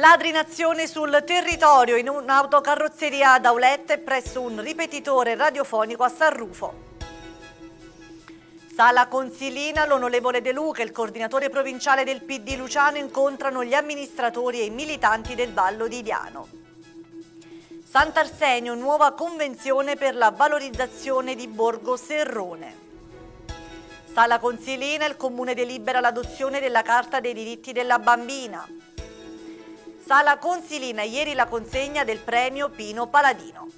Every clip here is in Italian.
Ladrinazione sul territorio in un'autocarrozzeria ad Aulette presso un ripetitore radiofonico a San Rufo. Sala Consilina, l'onorevole De Luca e il coordinatore provinciale del PD Luciano incontrano gli amministratori e i militanti del Vallo di Diano. Sant'Arsenio, nuova convenzione per la valorizzazione di Borgo Serrone. Sala Consilina, il comune delibera l'adozione della Carta dei diritti della bambina. Sala Consilina, ieri la consegna del premio Pino Paladino.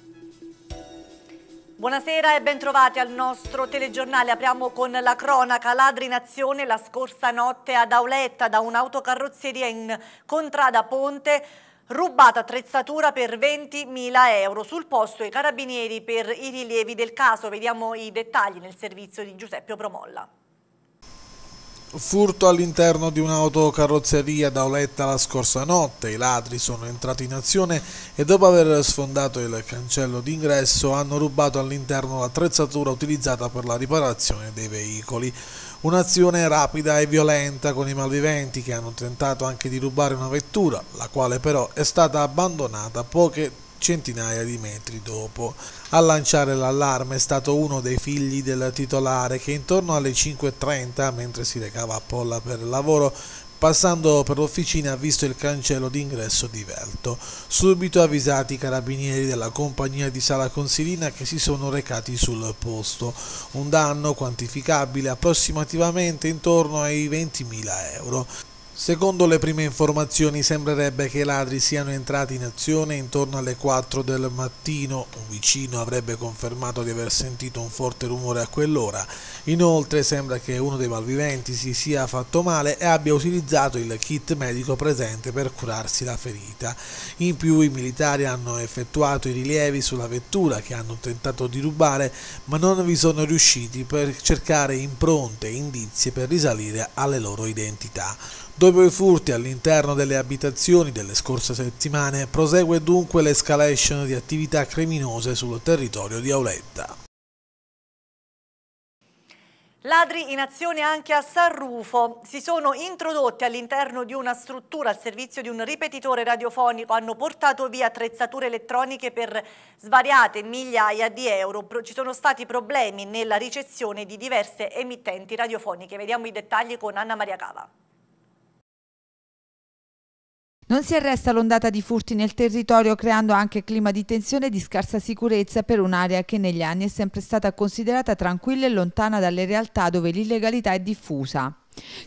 Buonasera e bentrovati al nostro telegiornale. Apriamo con la cronaca. Ladri in azione la scorsa notte ad Auletta da un'autocarrozzeria in contrada Ponte rubata attrezzatura per 20.000 euro. Sul posto i carabinieri per i rilievi del caso. Vediamo i dettagli nel servizio di Giuseppe Promolla. Furto all'interno di un'autocarrozzeria da Oletta la scorsa notte. I ladri sono entrati in azione e dopo aver sfondato il cancello d'ingresso hanno rubato all'interno l'attrezzatura utilizzata per la riparazione dei veicoli. Un'azione rapida e violenta con i malviventi che hanno tentato anche di rubare una vettura, la quale però è stata abbandonata poche centinaia di metri dopo. A lanciare l'allarme è stato uno dei figli del titolare che intorno alle 5.30, mentre si recava a Polla per il lavoro, passando per l'officina ha visto il cancello d'ingresso divelto. Subito avvisati i carabinieri della compagnia di sala consilina che si sono recati sul posto. Un danno quantificabile approssimativamente intorno ai 20.000 euro. Secondo le prime informazioni sembrerebbe che i ladri siano entrati in azione intorno alle 4 del mattino, un vicino avrebbe confermato di aver sentito un forte rumore a quell'ora, inoltre sembra che uno dei malviventi si sia fatto male e abbia utilizzato il kit medico presente per curarsi la ferita. In più i militari hanno effettuato i rilievi sulla vettura che hanno tentato di rubare ma non vi sono riusciti per cercare impronte e indizi per risalire alle loro identità. Dopo i furti all'interno delle abitazioni delle scorse settimane, prosegue dunque l'escalation di attività criminose sul territorio di Auletta. Ladri in azione anche a San Rufo si sono introdotti all'interno di una struttura al servizio di un ripetitore radiofonico, hanno portato via attrezzature elettroniche per svariate migliaia di euro. Ci sono stati problemi nella ricezione di diverse emittenti radiofoniche. Vediamo i dettagli con Anna Maria Cava. Non si arresta l'ondata di furti nel territorio creando anche clima di tensione e di scarsa sicurezza per un'area che negli anni è sempre stata considerata tranquilla e lontana dalle realtà dove l'illegalità è diffusa.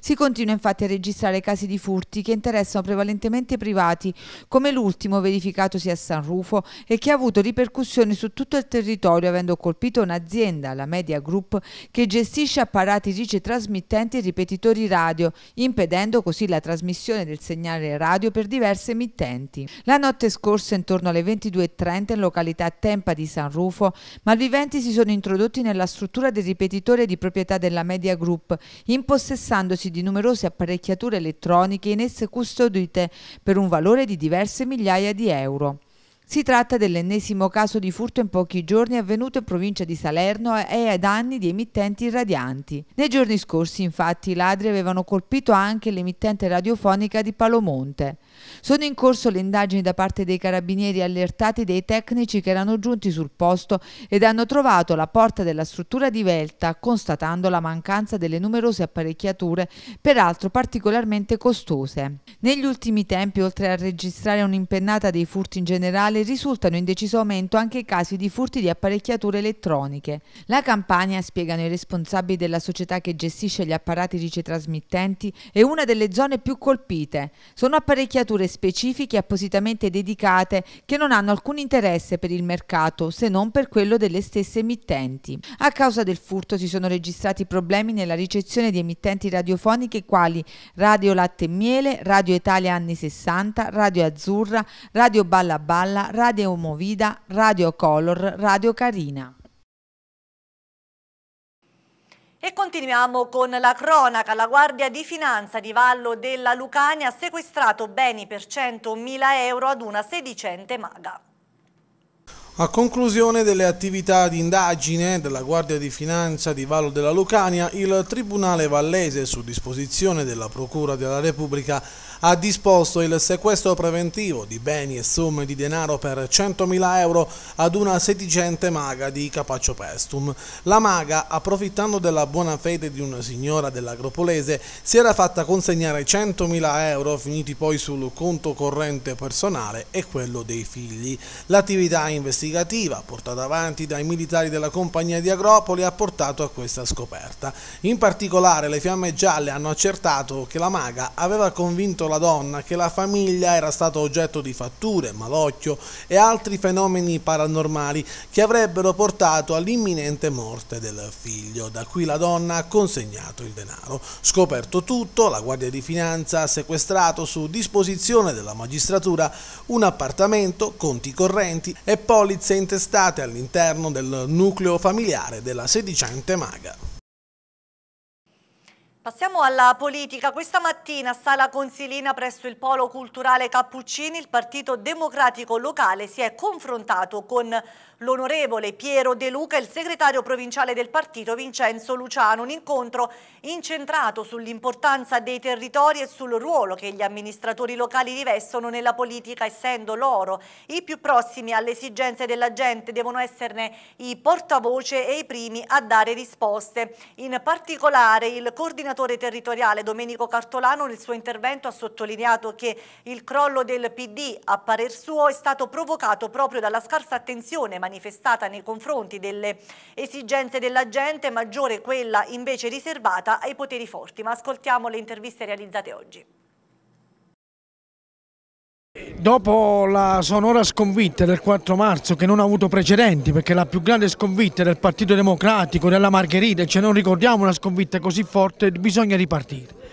Si continua infatti a registrare casi di furti che interessano prevalentemente privati, come l'ultimo verificatosi a San Rufo e che ha avuto ripercussioni su tutto il territorio avendo colpito un'azienda, la Media Group, che gestisce apparati ricetrasmittenti e ripetitori radio, impedendo così la trasmissione del segnale radio per diverse emittenti. La notte scorsa intorno alle 22.30 in località Tempa di San Rufo, malviventi si sono introdotti nella struttura del ripetitore di proprietà della Media Group, impossessando dotandosi di numerose apparecchiature elettroniche in esse custodite per un valore di diverse migliaia di euro. Si tratta dell'ennesimo caso di furto in pochi giorni avvenuto in provincia di Salerno e ai danni di emittenti irradianti. Nei giorni scorsi, infatti, i ladri avevano colpito anche l'emittente radiofonica di Palomonte. Sono in corso le indagini da parte dei carabinieri allertati dei tecnici che erano giunti sul posto ed hanno trovato la porta della struttura di Velta, constatando la mancanza delle numerose apparecchiature, peraltro particolarmente costose. Negli ultimi tempi, oltre a registrare un'impennata dei furti in generale, risultano in deciso aumento anche i casi di furti di apparecchiature elettroniche. La campagna, spiegano i responsabili della società che gestisce gli apparati ricetrasmittenti, è una delle zone più colpite. Sono apparecchiature apparecchiature specifiche appositamente dedicate che non hanno alcun interesse per il mercato se non per quello delle stesse emittenti. A causa del furto si sono registrati problemi nella ricezione di emittenti radiofoniche quali Radio Latte e Miele, Radio Italia anni 60, Radio Azzurra, Radio Balla Balla, Radio Movida, Radio Color, Radio Carina. E continuiamo con la cronaca. La Guardia di Finanza di Vallo della Lucania ha sequestrato beni per 100.000 euro ad una sedicente maga. A conclusione delle attività di indagine della Guardia di Finanza di Vallo della Lucania, il Tribunale Vallese, su disposizione della Procura della Repubblica, ha disposto il sequestro preventivo di beni e somme di denaro per 100.000 euro ad una sedicente maga di Capaccio Pestum. La maga, approfittando della buona fede di una signora dell'Agropolese, si era fatta consegnare 100.000 euro finiti poi sul conto corrente personale e quello dei figli. L'attività investigativa portata avanti dai militari della compagnia di Agropoli ha portato a questa scoperta. In particolare le fiamme gialle hanno accertato che la maga aveva convinto la donna che la famiglia era stata oggetto di fatture, malocchio e altri fenomeni paranormali che avrebbero portato all'imminente morte del figlio, da cui la donna ha consegnato il denaro. Scoperto tutto, la Guardia di Finanza ha sequestrato su disposizione della magistratura un appartamento, conti correnti e polizze intestate all'interno del nucleo familiare della sedicente maga. Passiamo alla politica. Questa mattina a Sala Consilina presso il Polo Culturale Cappuccini il Partito Democratico Locale si è confrontato con l'onorevole Piero De Luca, e il segretario provinciale del partito Vincenzo Luciano, un incontro incentrato sull'importanza dei territori e sul ruolo che gli amministratori locali rivestono nella politica, essendo loro i più prossimi alle esigenze della gente, devono esserne i portavoce e i primi a dare risposte. In particolare il coordinatore coordinatore territoriale Domenico Cartolano nel suo intervento ha sottolineato che il crollo del PD a parer suo è stato provocato proprio dalla scarsa attenzione manifestata nei confronti delle esigenze della gente, maggiore quella invece riservata ai poteri forti. Ma ascoltiamo le interviste realizzate oggi. Dopo la sonora sconfitta del 4 marzo che non ha avuto precedenti perché la più grande sconfitta del Partito Democratico, della Margherita, cioè non ricordiamo una sconfitta così forte, bisogna ripartire.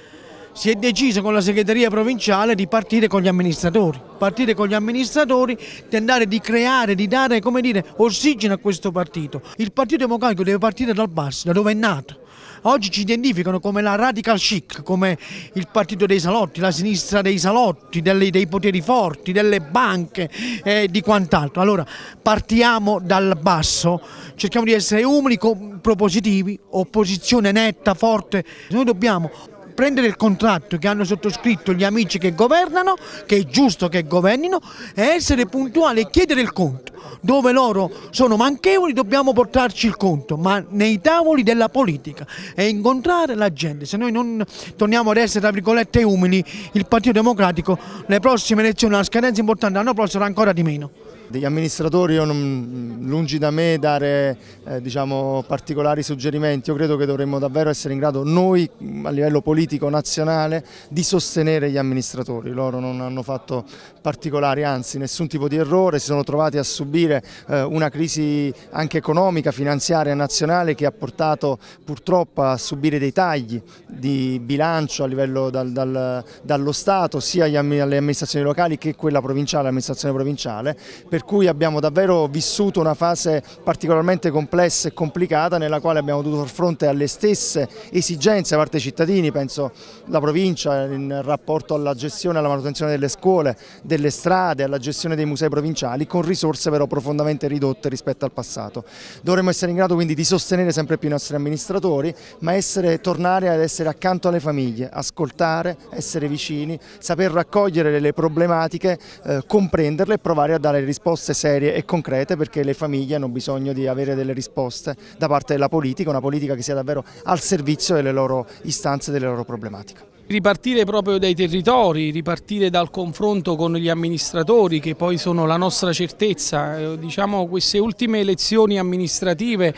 Si è deciso con la segreteria provinciale di partire con gli amministratori, partire con gli amministratori, tentare di creare, di dare come dire, ossigeno a questo partito. Il Partito Democratico deve partire dal basso, da dove è nato oggi ci identificano come la radical chic, come il partito dei salotti, la sinistra dei salotti, delle, dei poteri forti, delle banche e eh, di quant'altro. Allora partiamo dal basso, cerchiamo di essere umili, propositivi, opposizione netta, forte. Noi dobbiamo prendere il contratto che hanno sottoscritto gli amici che governano, che è giusto che governino, e essere puntuali e chiedere il conto. Dove loro sono manchevoli dobbiamo portarci il conto, ma nei tavoli della politica e incontrare la gente. Se noi non torniamo ad essere, tra virgolette, umili, il Partito Democratico le prossime elezioni, una scadenza importante l'anno prossimo sarà ancora di meno degli amministratori io non, lungi da me dare eh, diciamo, particolari suggerimenti, io credo che dovremmo davvero essere in grado noi a livello politico nazionale di sostenere gli amministratori, loro non hanno fatto particolari, anzi nessun tipo di errore, si sono trovati a subire eh, una crisi anche economica, finanziaria, nazionale che ha portato purtroppo a subire dei tagli di bilancio a livello dal, dal, dallo Stato, sia alle amministrazioni locali che quella provinciale, l'amministrazione provinciale, per per cui abbiamo davvero vissuto una fase particolarmente complessa e complicata nella quale abbiamo dovuto far fronte alle stesse esigenze da parte dei cittadini, penso la provincia in rapporto alla gestione e alla manutenzione delle scuole, delle strade, alla gestione dei musei provinciali con risorse però profondamente ridotte rispetto al passato. Dovremmo essere in grado quindi di sostenere sempre più i nostri amministratori ma essere, tornare ad essere accanto alle famiglie, ascoltare, essere vicini, saper raccogliere le problematiche, eh, comprenderle e provare a dare risposte risposte serie e concrete perché le famiglie hanno bisogno di avere delle risposte da parte della politica, una politica che sia davvero al servizio delle loro istanze e delle loro problematiche. Ripartire proprio dai territori, ripartire dal confronto con gli amministratori che poi sono la nostra certezza, eh, diciamo queste ultime elezioni amministrative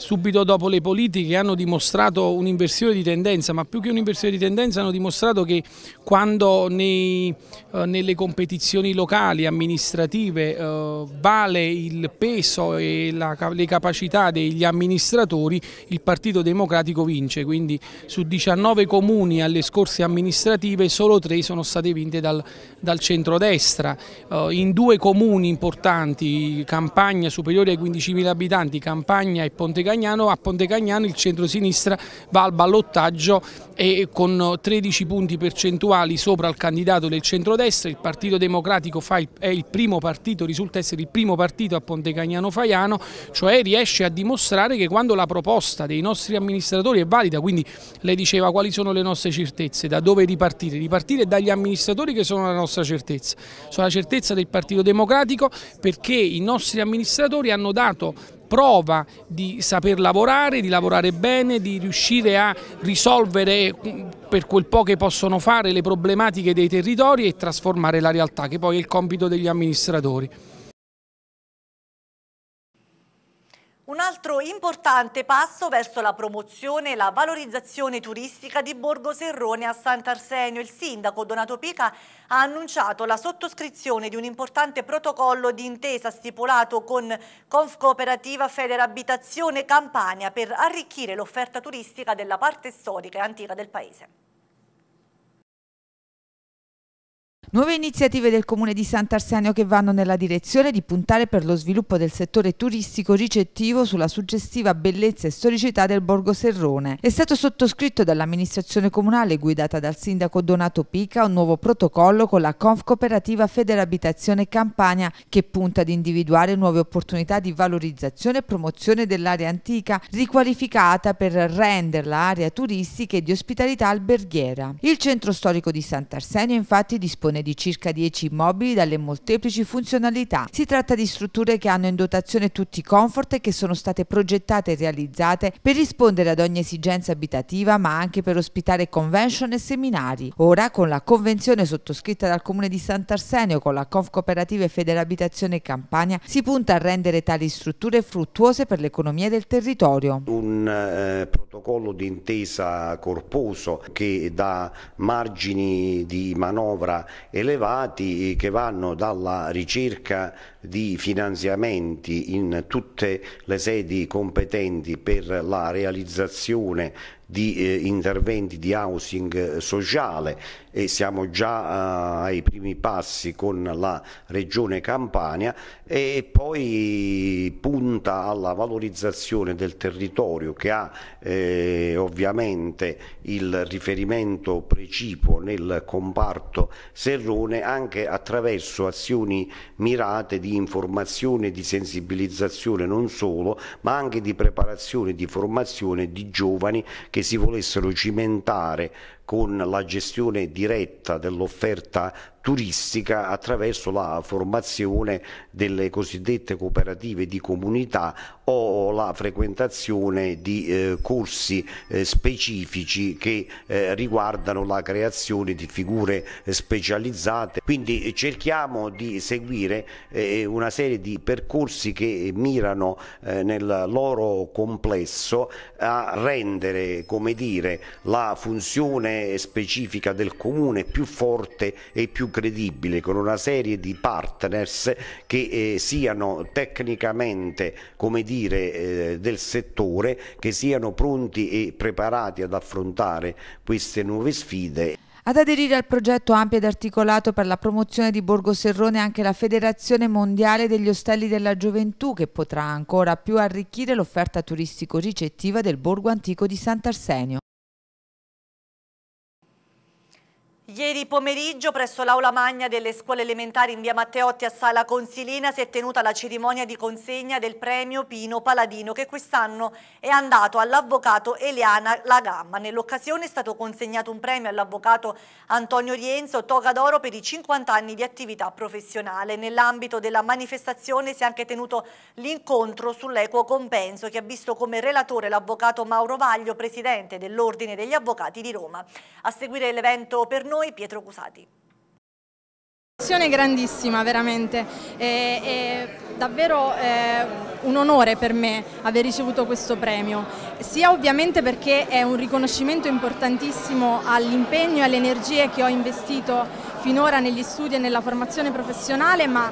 subito dopo le politiche hanno dimostrato un'inversione di tendenza, ma più che un'inversione di tendenza hanno dimostrato che quando nei, eh, nelle competizioni locali, amministrative, eh, vale il peso e la, le capacità degli amministratori, il Partito Democratico vince, quindi su 19 comuni alle scorse amministrative solo 3 sono state vinte dal, dal centrodestra, eh, in due comuni importanti, Campagna superiore ai 15.000 abitanti, Campagna e Ponte Cagnano, a Ponte Cagnano il centro-sinistra va al ballottaggio e con 13 punti percentuali sopra il candidato del centrodestra, il Partito Democratico il, è il primo partito, risulta essere il primo partito a Ponte Cagnano Faiano, cioè riesce a dimostrare che quando la proposta dei nostri amministratori è valida, quindi lei diceva quali sono le nostre certezze, da dove ripartire? Ripartire dagli amministratori che sono la nostra certezza, sono la certezza del Partito Democratico perché i nostri amministratori hanno dato prova di saper lavorare, di lavorare bene, di riuscire a risolvere mm, per quel po' che possono fare le problematiche dei territori e trasformare la realtà, che poi è il compito degli amministratori. Un altro importante passo verso la promozione e la valorizzazione turistica di Borgo Serrone a Sant'Arsenio. Il sindaco Donato Pica ha annunciato la sottoscrizione di un importante protocollo di intesa stipulato con Conf Confcooperativa Federabitazione Campania per arricchire l'offerta turistica della parte storica e antica del paese. Nuove iniziative del Comune di Sant'Arsenio che vanno nella direzione di puntare per lo sviluppo del settore turistico ricettivo sulla suggestiva bellezza e storicità del Borgo Serrone. È stato sottoscritto dall'amministrazione comunale guidata dal sindaco Donato Pica un nuovo protocollo con la Conf Cooperativa Federabitazione Campania che punta ad individuare nuove opportunità di valorizzazione e promozione dell'area antica riqualificata per renderla area turistica e di ospitalità alberghiera. Il centro storico di Sant'Arsenio infatti dispone dotazione di circa 10 immobili dalle molteplici funzionalità. Si tratta di strutture che hanno in dotazione tutti i comfort e che sono state progettate e realizzate per rispondere ad ogni esigenza abitativa ma anche per ospitare convention e seminari. Ora con la convenzione sottoscritta dal Comune di Sant'Arsenio con la Cooperativa Confcooperative Federabitazione Campania si punta a rendere tali strutture fruttuose per l'economia del territorio. Un eh, protocollo d'intesa corposo che dà margini di manovra elevati che vanno dalla ricerca di finanziamenti in tutte le sedi competenti per la realizzazione di eh, interventi di housing eh, sociale e siamo già eh, ai primi passi con la regione Campania e poi punta alla valorizzazione del territorio che ha eh, ovviamente il riferimento precipuo nel comparto serrone anche attraverso azioni mirate di informazione, di sensibilizzazione non solo ma anche di preparazione, di formazione di giovani che che si volessero cimentare con la gestione diretta dell'offerta turistica attraverso la formazione delle cosiddette cooperative di comunità o la frequentazione di eh, corsi eh, specifici che eh, riguardano la creazione di figure specializzate. Quindi cerchiamo di seguire eh, una serie di percorsi che mirano eh, nel loro complesso a rendere come dire, la funzione specifica del comune più forte e più credibile con una serie di partners che eh, siano tecnicamente come dire, eh, del settore, che siano pronti e preparati ad affrontare queste nuove sfide. Ad aderire al progetto ampio ed articolato per la promozione di Borgo Serrone anche la Federazione Mondiale degli Ostelli della Gioventù che potrà ancora più arricchire l'offerta turistico-ricettiva del Borgo Antico di Sant'Arsenio. Ieri pomeriggio presso l'Aula Magna delle scuole elementari in via Matteotti a Sala Consilina si è tenuta la cerimonia di consegna del premio Pino Paladino che quest'anno è andato all'avvocato Eliana Lagamma. Nell'occasione è stato consegnato un premio all'avvocato Antonio Rienzo Toga d'Oro per i 50 anni di attività professionale. Nell'ambito della manifestazione si è anche tenuto l'incontro sull'equo compenso che ha visto come relatore l'avvocato Mauro Vaglio, presidente dell'Ordine degli Avvocati di Roma. A seguire l'evento per noi voi Pietro Cusati. Un'occasione grandissima veramente, è, è davvero è eh, un onore per me aver ricevuto questo premio, sia ovviamente perché è un riconoscimento importantissimo all'impegno e alle energie che ho investito finora negli studi e nella formazione professionale, ma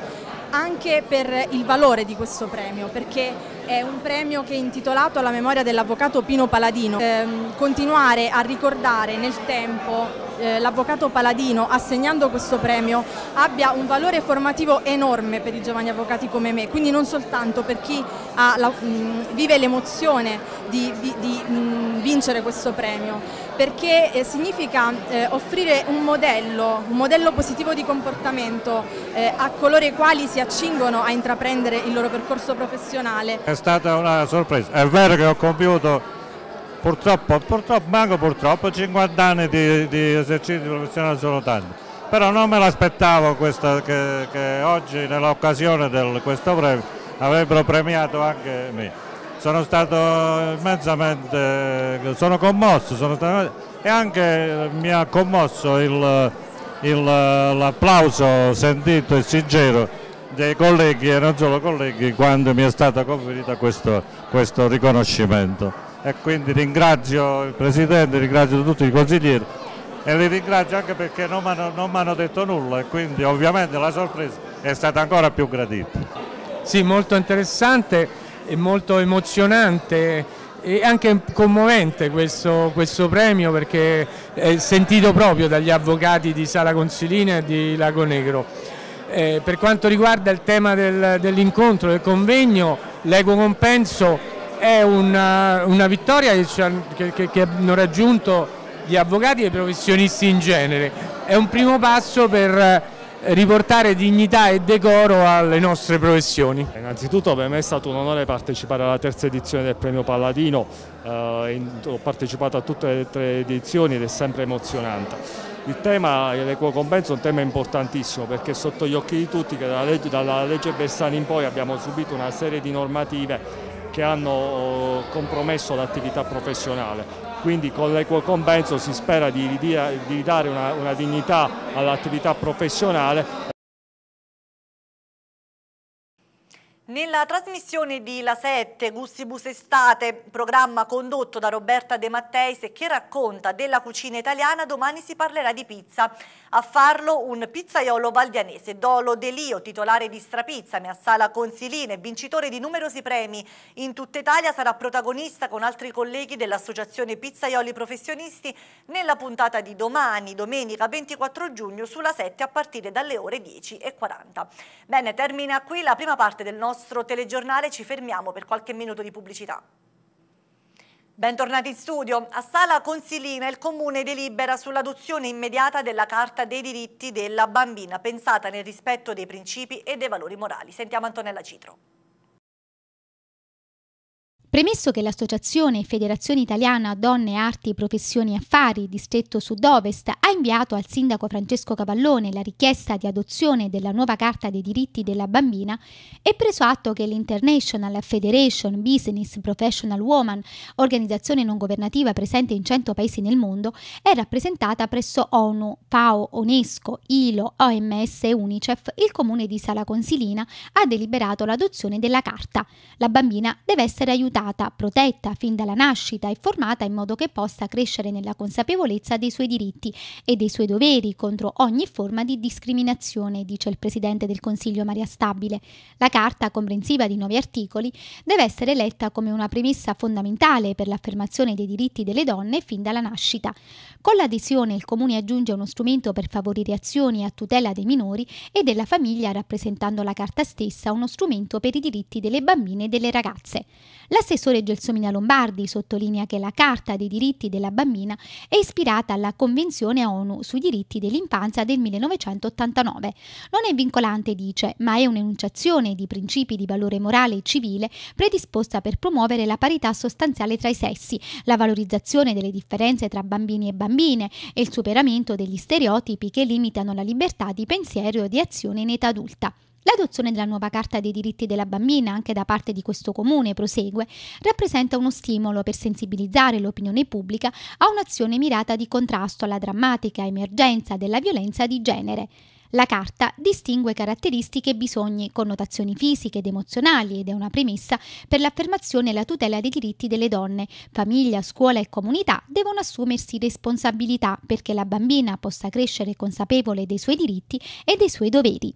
anche per il valore di questo premio, perché è un premio che è intitolato alla memoria dell'avvocato Pino Paladino. Eh, continuare a ricordare nel tempo eh, l'avvocato Paladino assegnando questo premio abbia un valore formativo enorme per i giovani avvocati come me, quindi non soltanto per chi la, mh, mm, vive l'emozione di, di, di mh, mm, vincere questo premio, perché eh, significa eh, offrire un modello, un modello positivo di comportamento eh, a coloro i quali si accingono a intraprendere il loro percorso professionale. È stata una sorpresa, è vero che ho compiuto purtroppo, purtroppo, manco purtroppo 50 anni di, di esercizio professionale sono tanti però non me l'aspettavo che, che, oggi nell'occasione di questo premio avrebbero premiato anche me sono stato immensamente sono commosso sono stato, e anche mi ha commosso l'applauso sentito e sincero dei colleghi e non solo colleghi quando mi è stato conferito questo, questo riconoscimento e quindi ringrazio il Presidente, ringrazio tutti i consiglieri e li ringrazio anche perché non mi hanno detto nulla e quindi ovviamente la sorpresa è stata ancora più gradita. Sì, molto interessante e molto emozionante e anche commovente questo, questo premio perché è sentito proprio dagli avvocati di Sala Consilina e di Lago Negro. Eh, per quanto riguarda il tema del, dell'incontro, del convegno, l'equo compenso è una, eh, una vittoria che, che, che, hanno raggiunto gli avvocati e i professionisti in genere, è un primo passo per eh, riportare dignità e decoro alle nostre professioni. Innanzitutto per me è stato un onore partecipare alla terza edizione del premio Palladino, eh, in, ho partecipato a tutte le tre edizioni ed è sempre emozionante. Il tema dell'equo compenso è un tema importantissimo perché è sotto gli occhi di tutti che dalla legge, dalla legge Bersani in poi abbiamo subito una serie di normative che hanno eh, compromesso l'attività professionale. Quindi con l'equo compenso si spera di, ridare una, una dignità all'attività professionale Nella trasmissione di La 7 Gustibus Estate, programma condotto da Roberta De Matteis e che racconta della cucina italiana, domani si parlerà di pizza. A farlo un pizzaiolo valdianese, Dolo Delio, titolare di Strapizza, mia sala consiline, vincitore di numerosi premi in tutta Italia, sarà protagonista con altri colleghi dell'Associazione Pizzaioli Professionisti nella puntata di domani, domenica 24 giugno, sulla 7 a partire dalle ore 10.40. Bene, termina qui la prima parte del nostro nostro telegiornale ci fermiamo per qualche minuto di pubblicità. Bentornati in studio. A Sala Consilina il Comune delibera sull'adozione immediata della Carta dei diritti della bambina, pensata nel rispetto dei principi e dei valori morali. Sentiamo Antonella Citro. Premesso che l'Associazione Federazione Italiana Donne, Arti, Professioni e Affari, distretto sud-ovest, ha inviato al sindaco Francesco Cavallone la richiesta di adozione della nuova Carta dei diritti della bambina, è preso atto che l'International Federation Business Professional Woman, organizzazione non governativa presente in 100 paesi nel mondo, è rappresentata presso ONU, FAO, UNESCO, ILO, OMS e UNICEF, il comune di Sala Consilina ha deliberato l'adozione della Carta. La bambina deve essere aiutata aiutata, protetta fin dalla nascita e formata in modo che possa crescere nella consapevolezza dei suoi diritti e dei suoi doveri contro ogni forma di discriminazione, dice il Presidente del Consiglio Maria Stabile. La Carta, comprensiva di nuovi articoli, deve essere letta come una premessa fondamentale per l'affermazione dei diritti delle donne fin dalla nascita. Con l'adesione il Comune aggiunge uno strumento per favorire azioni a tutela dei minori e della famiglia rappresentando la Carta stessa uno strumento per i diritti delle bambine e delle ragazze. La L'assessore Gelsomina Lombardi sottolinea che la Carta dei diritti della bambina è ispirata alla Convenzione ONU sui diritti dell'infanzia del 1989. Non è vincolante, dice, ma è un'enunciazione di principi di valore morale e civile predisposta per promuovere la parità sostanziale tra i sessi, la valorizzazione delle differenze tra bambini e bambine e il superamento degli stereotipi che limitano la libertà di pensiero e di azione in età adulta. L'adozione della nuova Carta dei diritti della bambina anche da parte di questo comune, prosegue, rappresenta uno stimolo per sensibilizzare l'opinione pubblica a un'azione mirata di contrasto alla drammatica emergenza della violenza di genere. La carta distingue caratteristiche e bisogni, connotazioni fisiche ed emozionali ed è una premessa per l'affermazione e la tutela dei diritti delle donne. Famiglia, scuola e comunità devono assumersi responsabilità perché la bambina possa crescere consapevole dei suoi diritti e dei suoi doveri.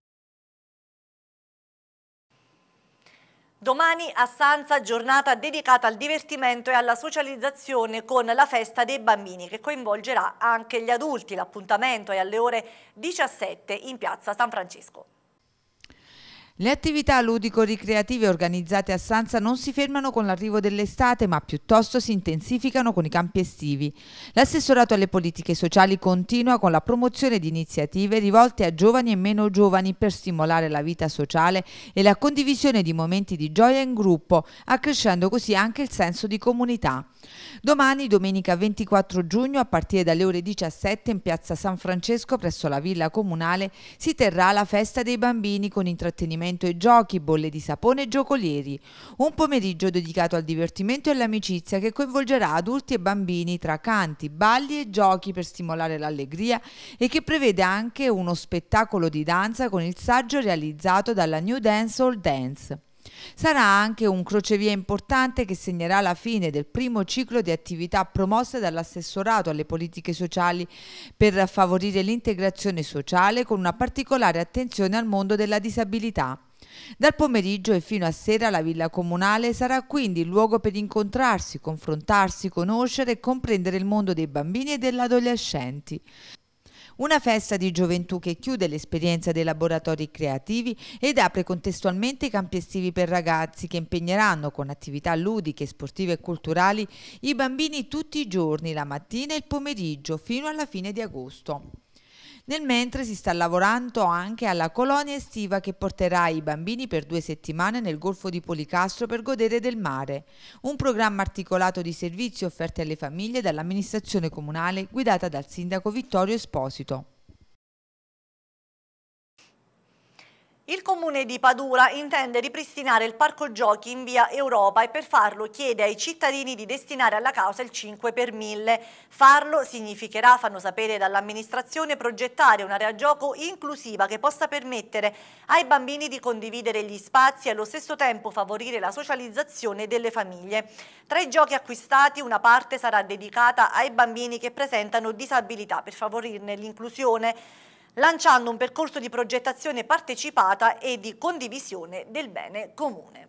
Domani a Sanza giornata dedicata al divertimento e alla socializzazione con la festa dei bambini che coinvolgerà anche gli adulti. L'appuntamento è alle ore 17 in piazza San Francesco. Le attività ludico-ricreative organizzate a Sanza non si fermano con l'arrivo dell'estate, ma piuttosto si intensificano con i campi estivi. L'assessorato alle politiche sociali continua con la promozione di iniziative rivolte a giovani e meno giovani per stimolare la vita sociale e la condivisione di momenti di gioia in gruppo, accrescendo così anche il senso di comunità. Domani, domenica 24 giugno, a partire dalle ore 17 in piazza San Francesco presso la Villa Comunale, si terrà la festa dei bambini con intrattenimento alimento e giochi, bolle di sapone e giocolieri. Un pomeriggio dedicato al divertimento e all'amicizia che coinvolgerà adulti e bambini tra canti, balli e giochi per stimolare l'allegria e che prevede anche uno spettacolo di danza con il saggio realizzato dalla New Dance All Dance. Sarà anche un crocevia importante che segnerà la fine del primo ciclo di attività promosse dall'assessorato alle politiche sociali per favorire l'integrazione sociale con una particolare attenzione al mondo della disabilità. Dal pomeriggio e fino a sera la villa comunale sarà quindi il luogo per incontrarsi, confrontarsi, conoscere e comprendere il mondo dei bambini e degli adolescenti. Una festa di gioventù che chiude l'esperienza dei laboratori creativi ed apre contestualmente i campi estivi per ragazzi che impegneranno con attività ludiche, sportive e culturali i bambini tutti i giorni, la mattina e il pomeriggio, fino alla fine di agosto. Nel mentre si sta lavorando anche alla colonia estiva che porterà i bambini per due settimane nel Golfo di Policastro per godere del mare. Un programma articolato di servizi offerti alle famiglie dall'amministrazione comunale guidata dal sindaco Vittorio Esposito. Il comune di Padura intende ripristinare il parco giochi in via Europa e per farlo chiede ai cittadini di destinare alla causa il 5 per 1000. Farlo significherà, fanno sapere dall'amministrazione, progettare un'area gioco inclusiva che possa permettere ai bambini di condividere gli spazi e allo stesso tempo favorire la socializzazione delle famiglie. Tra i giochi acquistati una parte sarà dedicata ai bambini che presentano disabilità per favorirne l'inclusione lanciando un percorso di progettazione partecipata e di condivisione del bene comune.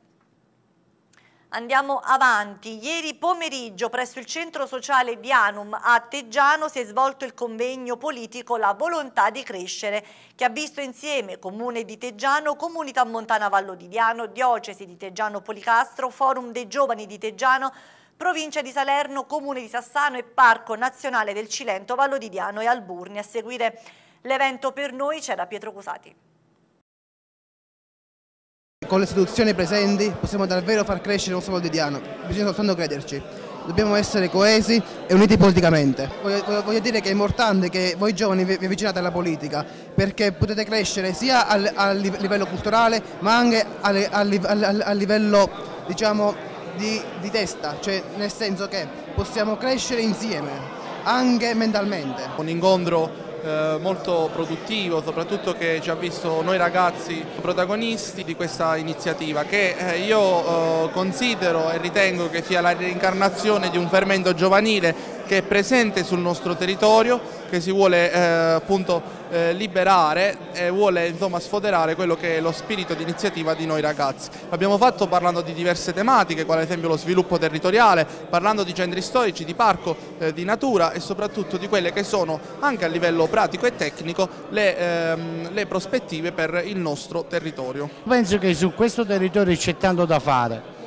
Andiamo avanti. Ieri pomeriggio presso il centro sociale di Anum a Teggiano si è svolto il convegno politico La volontà di crescere che ha visto insieme Comune di Teggiano, Comunità Montana Vallo di Diano, Diocesi di Teggiano Policastro, Forum dei Giovani di Teggiano, Provincia di Salerno, Comune di Sassano e Parco Nazionale del Cilento, Vallo di Diano e Alburni. A seguire L'evento per noi c'è da Pietro Cusati. Con le istituzioni presenti possiamo davvero far crescere il nostro quotidiano, bisogna soltanto crederci. Dobbiamo essere coesi e uniti politicamente. Voglio, voglio dire che è importante che voi giovani vi avvicinate alla politica perché potete crescere sia al, a livello culturale ma anche a livello diciamo, di, di testa, cioè nel senso che possiamo crescere insieme anche mentalmente. Un incontro eh, molto produttivo, soprattutto che ci ha visto noi ragazzi protagonisti di questa iniziativa che eh, io eh, considero e ritengo che sia la reincarnazione di un fermento giovanile che è presente sul nostro territorio, che si vuole eh, appunto eh, liberare e vuole insomma sfoderare quello che è lo spirito di iniziativa di noi ragazzi. L'abbiamo fatto parlando di diverse tematiche, quale ad esempio lo sviluppo territoriale, parlando di centri storici, di parco, eh, di natura e soprattutto di quelle che sono anche a livello pratico e tecnico le, ehm, le prospettive per il nostro territorio. Penso che su questo territorio c'è tanto da fare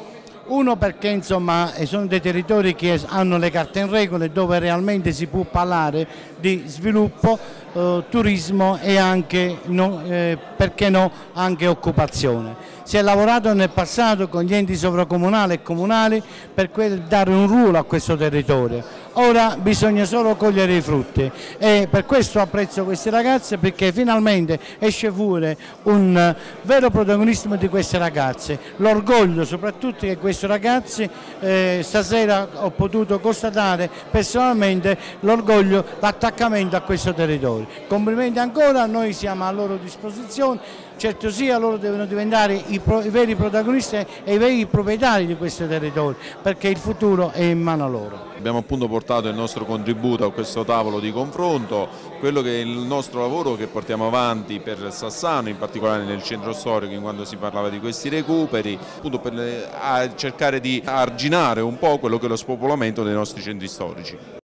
uno perché insomma, eh, sono dei territori che hanno le carte in regole dove realmente si può parlare di sviluppo, eh, turismo e anche, no, eh, perché no, anche occupazione. Si è lavorato nel passato con gli enti sovracomunali e comunali per dare un ruolo a questo territorio ora bisogna solo cogliere i frutti e per questo apprezzo queste ragazze perché finalmente esce pure un vero protagonismo di queste ragazze, l'orgoglio soprattutto che queste ragazze eh, stasera ho potuto constatare personalmente l'orgoglio, l'attaccamento a questo territorio. Complimenti ancora, noi siamo a loro disposizione certo sia loro devono diventare i, pro, i veri protagonisti e i veri proprietari di questo territorio perché il futuro è in mano a loro. Abbiamo appunto portato il nostro contributo a questo tavolo di confronto, quello che è il nostro lavoro che portiamo avanti per Sassano, in particolare nel centro storico in quando si parlava di questi recuperi, appunto per eh, cercare di arginare un po' quello che è lo spopolamento dei nostri centri storici.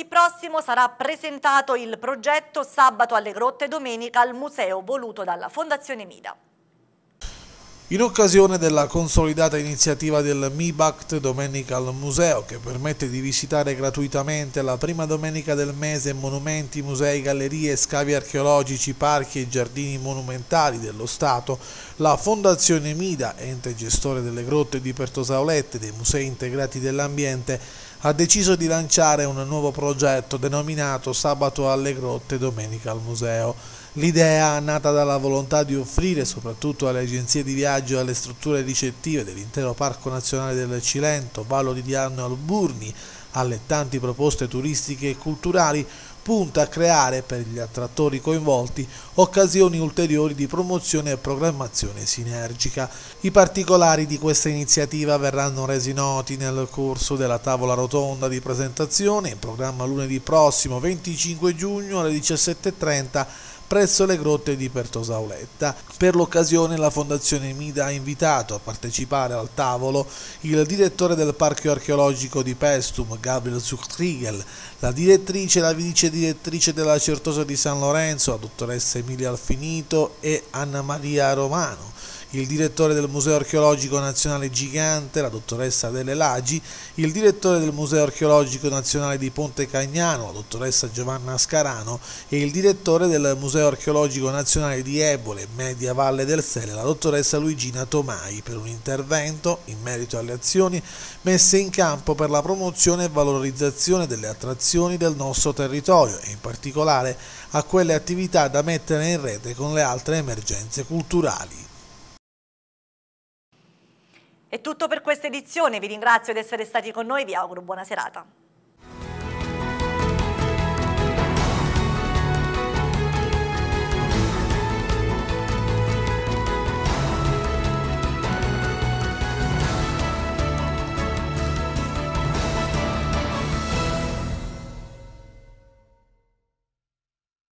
Mercoledì prossimo sarà presentato il progetto Sabato alle Grotte Domenica al museo voluto dalla Fondazione Mida. In occasione della consolidata iniziativa del MIBACT Domenical Museo, che permette di visitare gratuitamente la prima domenica del mese monumenti, musei, gallerie, scavi archeologici, parchi e giardini monumentali dello Stato, la Fondazione Mida, ente gestore delle grotte di Pertosaulette e dei musei integrati dell'ambiente, ha deciso di lanciare un nuovo progetto denominato Sabato alle grotte, domenica al museo. L'idea, nata dalla volontà di offrire soprattutto alle agenzie di viaggio e alle strutture ricettive dell'intero Parco Nazionale del Cilento, Vallo di Diano e Alburni, alle tante proposte turistiche e culturali, punta a creare per gli attrattori coinvolti occasioni ulteriori di promozione e programmazione sinergica. I particolari di questa iniziativa verranno resi noti nel corso della tavola rotonda di presentazione in programma lunedì prossimo 25 giugno alle 17.30 presso le grotte di Pertosauletta. Per l'occasione la Fondazione Mida ha invitato a partecipare al tavolo il direttore del Parco archeologico di Pestum, Gabriel Zuchtriegel, la direttrice e la vice direttrice della Certosa di San Lorenzo, la dottoressa Emilia Alfinito e Anna Maria Romano il direttore del Museo Archeologico Nazionale Gigante, la dottoressa Adele Lagi, il direttore del Museo Archeologico Nazionale di Ponte Cagnano, la dottoressa Giovanna Ascarano, e il direttore del Museo Archeologico Nazionale di Ebole, Media Valle del Sele, la dottoressa Luigina Tomai, per un intervento in merito alle azioni messe in campo per la promozione e valorizzazione delle attrazioni del nostro territorio e in particolare a quelle attività da mettere in rete con le altre emergenze culturali. È tutto per questa edizione, vi ringrazio di essere stati con noi, vi auguro buona serata.